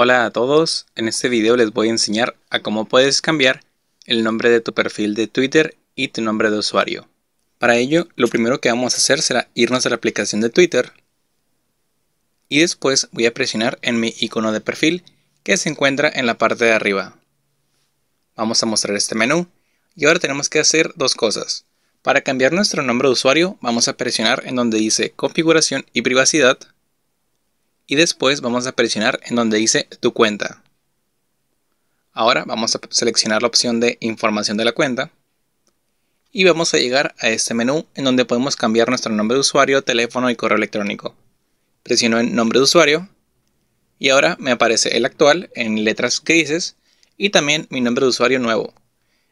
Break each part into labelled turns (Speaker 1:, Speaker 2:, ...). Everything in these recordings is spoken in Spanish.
Speaker 1: Hola a todos, en este video les voy a enseñar a cómo puedes cambiar el nombre de tu perfil de Twitter y tu nombre de usuario. Para ello, lo primero que vamos a hacer será irnos a la aplicación de Twitter y después voy a presionar en mi icono de perfil que se encuentra en la parte de arriba. Vamos a mostrar este menú y ahora tenemos que hacer dos cosas. Para cambiar nuestro nombre de usuario vamos a presionar en donde dice configuración y privacidad y después vamos a presionar en donde dice tu cuenta. Ahora vamos a seleccionar la opción de información de la cuenta y vamos a llegar a este menú en donde podemos cambiar nuestro nombre de usuario, teléfono y correo electrónico. Presiono en nombre de usuario y ahora me aparece el actual en letras grises y también mi nombre de usuario nuevo.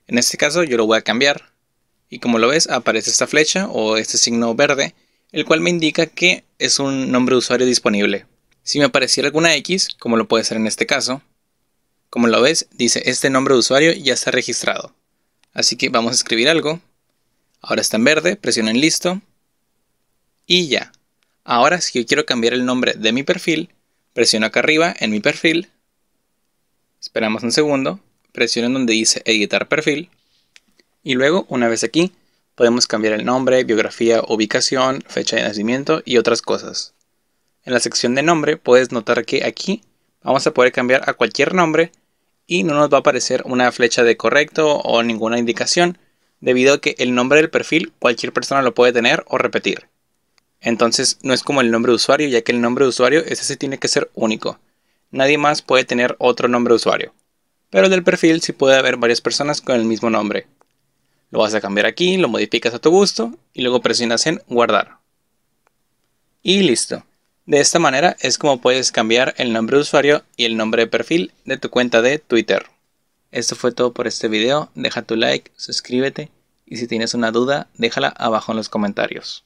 Speaker 1: En este caso yo lo voy a cambiar y como lo ves aparece esta flecha o este signo verde el cual me indica que es un nombre de usuario disponible. Si me apareciera alguna X, como lo puede ser en este caso, como lo ves, dice este nombre de usuario ya está registrado. Así que vamos a escribir algo. Ahora está en verde, presiona en listo. Y ya. Ahora si yo quiero cambiar el nombre de mi perfil, presiono acá arriba en mi perfil. Esperamos un segundo. Presiono donde dice editar perfil. Y luego, una vez aquí, podemos cambiar el nombre, biografía, ubicación, fecha de nacimiento y otras cosas. En la sección de nombre puedes notar que aquí vamos a poder cambiar a cualquier nombre y no nos va a aparecer una flecha de correcto o ninguna indicación debido a que el nombre del perfil cualquier persona lo puede tener o repetir. Entonces no es como el nombre de usuario ya que el nombre de usuario ese sí tiene que ser único. Nadie más puede tener otro nombre de usuario. Pero el del perfil sí puede haber varias personas con el mismo nombre. Lo vas a cambiar aquí, lo modificas a tu gusto y luego presionas en guardar. Y listo. De esta manera es como puedes cambiar el nombre de usuario y el nombre de perfil de tu cuenta de Twitter. Esto fue todo por este video, deja tu like, suscríbete y si tienes una duda déjala abajo en los comentarios.